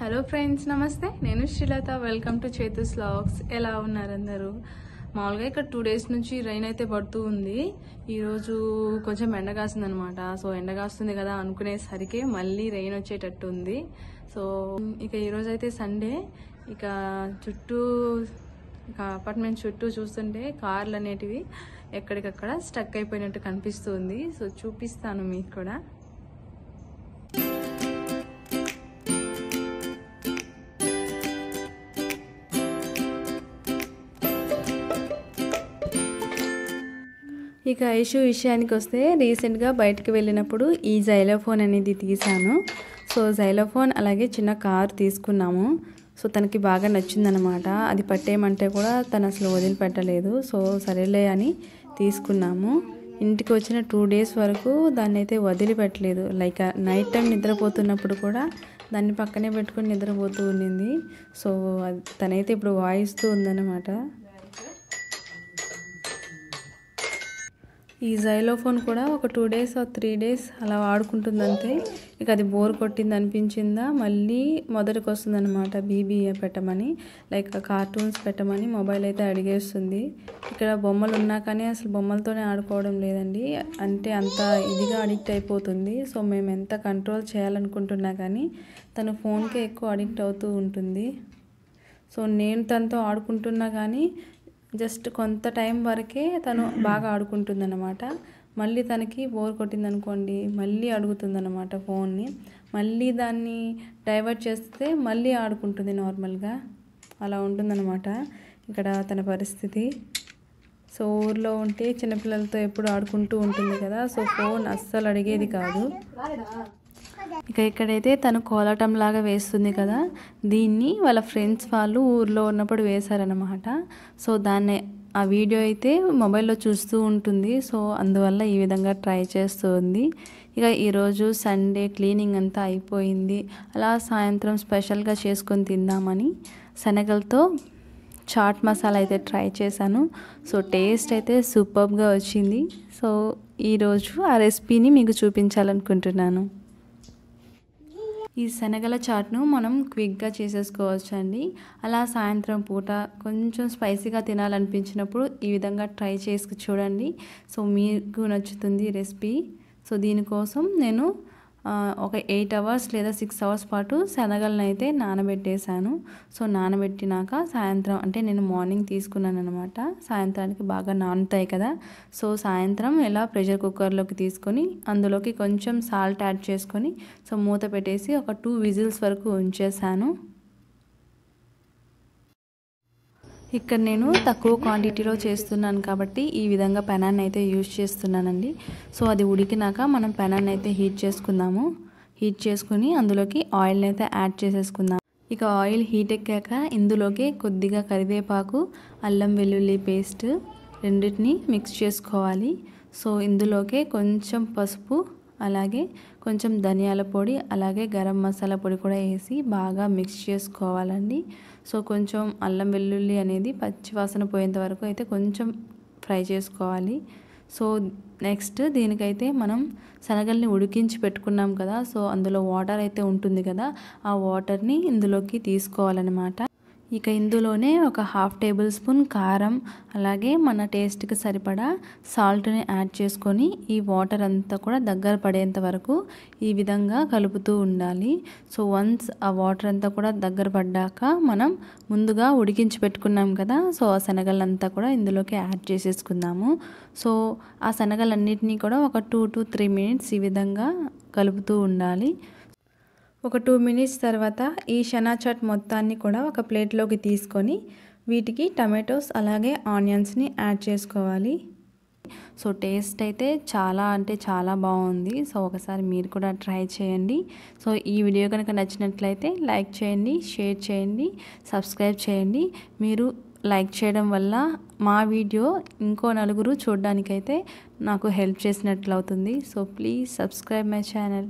hello friends నమస్తే నేను Srilatha welcome to చేతు స్లాగ్స్ ఎలా ఉన్నారు అందరూ మామూలుగా ఇక్కడ టూ డేస్ నుంచి రైన్ అయితే పడుతూ ఉంది ఈరోజు కొంచెం ఎండ కాస్తుంది అనమాట సో ఎండ కాస్తుంది కదా అనుకునేసరికి మళ్ళీ రైన్ వచ్చేటట్టు ఉంది సో ఇక ఈరోజు అయితే సండే ఇక చుట్టూ ఇక అపార్ట్మెంట్ చుట్టూ చూస్తుంటే కార్లు అనేటివి ఎక్కడికక్కడ స్టక్ అయిపోయినట్టు కనిపిస్తుంది సో చూపిస్తాను మీకు కూడా ఇక ఐషు విషయానికి వస్తే రీసెంట్గా బయటకు వెళ్ళినప్పుడు ఈ జైలోఫోన్ అనేది తీశాను సో జైలోఫోన్ అలాగే చిన్న కారు తీసుకున్నాము సో తనకి బాగా నచ్చిందనమాట అది పట్టేయమంటే కూడా తను అసలు వదిలిపెట్టలేదు సో సరేలే అని తీసుకున్నాము ఇంటికి వచ్చిన టూ డేస్ వరకు దాన్ని అయితే వదిలిపెట్టలేదు లైక్ నైట్ టైం నిద్రపోతున్నప్పుడు కూడా దాన్ని పక్కనే పెట్టుకొని నిద్రపోతూ ఉండింది సో తనైతే ఇప్పుడు వాయిస్తూ ఉందన్నమాట ఈ జైలోఫోన్ కూడా ఒక టూ డేస్ ఆ త్రీ డేస్ అలా వాడుకుంటుందంతే ఇక అది బోర్ కొట్టింది అనిపించిందా మళ్ళీ మొదటికి వస్తుందన్నమాట బీబీఏ పెట్టమని లైక్ కార్టూన్స్ పెట్టమని మొబైల్ అయితే అడిగేస్తుంది ఇక్కడ బొమ్మలు ఉన్నా కానీ అసలు బొమ్మలతోనే ఆడుకోవడం లేదండి అంటే అంత ఇదిగా అడిక్ట్ అయిపోతుంది సో మేము ఎంత కంట్రోల్ చేయాలనుకుంటున్నా కానీ తను ఫోన్కే ఎక్కువ అడిక్ట్ అవుతూ ఉంటుంది సో నేను తనతో ఆడుకుంటున్నా కానీ జస్ట్ కొంత టైం వరకే తను బాగా ఆడుకుంటుందన్నమాట మళ్ళీ తనకి బోర్ కొట్టిందనుకోండి మళ్ళీ అడుగుతుందన్నమాట ఫోన్ని మళ్ళీ దాన్ని డైవర్ట్ చేస్తే మళ్ళీ ఆడుకుంటుంది నార్మల్గా అలా ఉంటుందన్నమాట ఇక్కడ తన పరిస్థితి సో ఊర్లో ఉంటే చిన్నపిల్లలతో ఎప్పుడు ఆడుకుంటూ ఉంటుంది కదా సో ఫోన్ అస్సలు అడిగేది కాదు ఇక ఇక్కడైతే తను కోలాటం లాగా వేస్తుంది కదా దీన్ని వాళ్ళ ఫ్రెండ్స్ వాళ్ళు ఊర్లో ఉన్నప్పుడు వేశారనమాట సో దాన్ని ఆ వీడియో అయితే మొబైల్లో చూస్తూ ఉంటుంది సో అందువల్ల ఈ విధంగా ట్రై చేస్తుంది ఇక ఈరోజు సండే క్లీనింగ్ అంతా అయిపోయింది అలా సాయంత్రం స్పెషల్గా చేసుకొని తిందామని శనగలతో చాట్ మసాలా అయితే ట్రై చేశాను సో టేస్ట్ అయితే సూపర్గా వచ్చింది సో ఈరోజు ఆ రెసిపీని మీకు చూపించాలనుకుంటున్నాను ఈ శనగల చాట్ను మనం క్విక్గా చేసేసుకోవచ్చు అండి అలా సాయంత్రం పూట కొంచెం స్పైసీగా తినాలనిపించినప్పుడు ఈ విధంగా ట్రై చేసి చూడండి సో మీకు నచ్చుతుంది రెసిపీ సో దీనికోసం నేను ఒక ఎయిట్ అవర్స్ లేదా సిక్స్ అవర్స్ పాటు శనగలను అయితే నానబెట్టేశాను సో నానబెట్టినాక సాయంత్రం అంటే నేను మార్నింగ్ తీసుకున్నాను అనమాట సాయంత్రానికి బాగా నానుతాయి కదా సో సాయంత్రం ఇలా ప్రెషర్ కుక్కర్లోకి తీసుకొని అందులోకి కొంచెం సాల్ట్ యాడ్ చేసుకొని సో మూత పెట్టేసి ఒక టూ విజిల్స్ వరకు ఉంచేసాను ఇక్కడ నేను తక్కువ క్వాంటిటీలో చేస్తున్నాను కాబట్టి ఈ విధంగా పెనాన్ని అయితే యూజ్ చేస్తున్నానండి సో అది ఉడికినాక మనం పెనాన్ని అయితే హీట్ చేసుకుందాము హీట్ చేసుకుని అందులోకి ఆయిల్ని అయితే యాడ్ చేసేసుకుందాం ఇక ఆయిల్ హీట్ ఎక్కాక ఇందులోకి కొద్దిగా కరివేపాకు అల్లం వెల్లుల్లి పేస్ట్ రెండింటిని మిక్స్ చేసుకోవాలి సో ఇందులోకే కొంచెం పసుపు అలాగే కొంచెం ధనియాల పొడి అలాగే గరం మసాలా పొడి కూడా వేసి బాగా మిక్స్ చేసుకోవాలండి సో కొంచెం అల్లం వెల్లుల్లి అనేది పచ్చివాసన పోయేంత వరకు అయితే కొంచెం ఫ్రై చేసుకోవాలి సో నెక్స్ట్ దీనికైతే మనం శనగల్ని ఉడికించి పెట్టుకున్నాం కదా సో అందులో వాటర్ అయితే ఉంటుంది కదా ఆ వాటర్ని ఇందులోకి తీసుకోవాలన్నమాట ఇక ఇందులోనే ఒక హాఫ్ టేబుల్ స్పూన్ కారం అలాగే మన టేస్ట్కి సరిపడా సాల్ట్ని యాడ్ చేసుకొని ఈ వాటర్ అంతా కూడా దగ్గర పడేంత వరకు ఈ విధంగా కలుపుతూ ఉండాలి సో వన్స్ ఆ వాటర్ అంతా కూడా దగ్గర పడ్డాక మనం ముందుగా ఉడికించి పెట్టుకున్నాం కదా సో ఆ శనగలంతా కూడా ఇందులోకి యాడ్ చేసేసుకుందాము సో ఆ శనగలన్నిటినీ కూడా ఒక టూ టు త్రీ మినిట్స్ ఈ విధంగా కలుపుతూ ఉండాలి ఒక టూ మినిట్స్ తర్వాత ఈ షనా చాట్ మొత్తాన్ని కూడా ఒక ప్లేట్లోకి తీసుకొని వీటికి టమాటోస్ అలాగే ఆనియన్స్ని యాడ్ చేసుకోవాలి సో టేస్ట్ అయితే చాలా అంటే చాలా బాగుంది సో ఒకసారి మీరు కూడా ట్రై చేయండి సో ఈ వీడియో కనుక నచ్చినట్లయితే లైక్ చేయండి షేర్ చేయండి సబ్స్క్రైబ్ చేయండి మీరు లైక్ చేయడం వల్ల మా వీడియో ఇంకో నలుగురు చూడడానికైతే నాకు హెల్ప్ చేసినట్లు అవుతుంది so please subscribe my channel